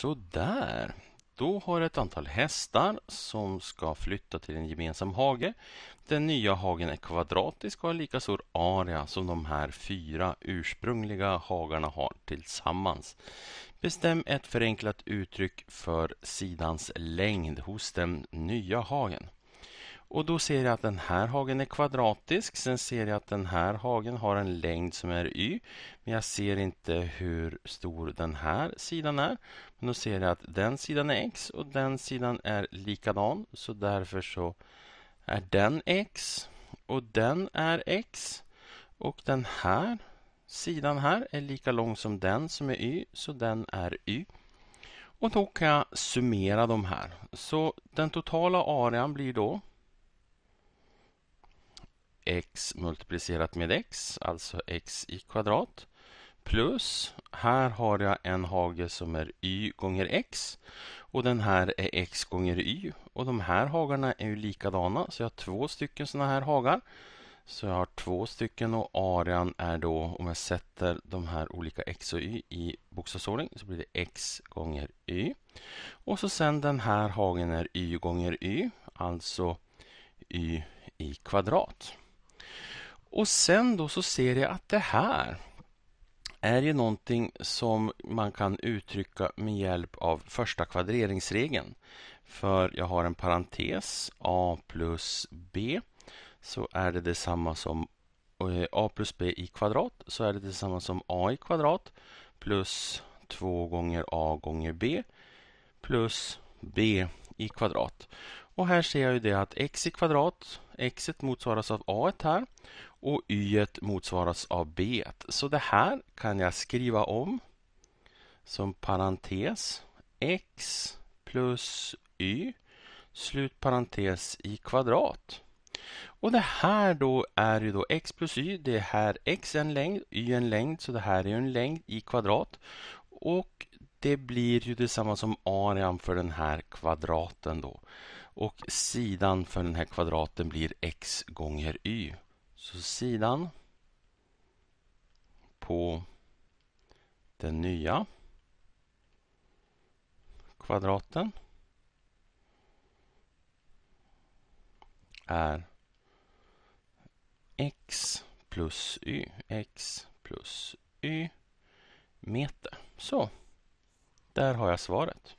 Så Då har ett antal hästar som ska flytta till en gemensam hage. Den nya hagen är kvadratisk och har lika stor area som de här fyra ursprungliga hagarna har tillsammans. Bestäm ett förenklat uttryck för sidans längd hos den nya hagen. Och då ser jag att den här hagen är kvadratisk. Sen ser jag att den här hagen har en längd som är y. Men jag ser inte hur stor den här sidan är. Men då ser jag att den sidan är x och den sidan är likadan. Så därför så är den x och den är x. Och den här sidan här är lika lång som den som är y, så den är y. Och då kan jag summera de här. Så den totala arean blir då x multiplicerat med x, alltså x i kvadrat. Plus, här har jag en hage som är y gånger x och den här är x gånger y. Och de här hagarna är ju likadana, så jag har två stycken sådana här hagar. Så jag har två stycken och arean är då, om jag sätter de här olika x och y i bokstavsordning, så blir det x gånger y. Och så sen den här hagen är y gånger y, alltså y i kvadrat. Och sen då så ser jag att det här är ju någonting som man kan uttrycka med hjälp av första kvadreringsregeln. För jag har en parentes, a plus b, så är det detsamma som eh, a plus b i kvadrat, så är det detsamma som a i kvadrat plus 2 gånger a gånger b plus b i kvadrat. Och här ser jag ju det att x i kvadrat, x motsvaras av a här och y motsvaras av b. Så det här kan jag skriva om som parentes x plus y slutparentes i kvadrat. Och det här då är ju då x plus y, det här x är en längd, y är en längd, så det här är en längd i kvadrat. Och det blir ju detsamma som arean för den här kvadraten då. Och sidan för den här kvadraten blir x gånger y. Så sidan på den nya kvadraten är x plus y, x plus y meter. Så, där har jag svaret.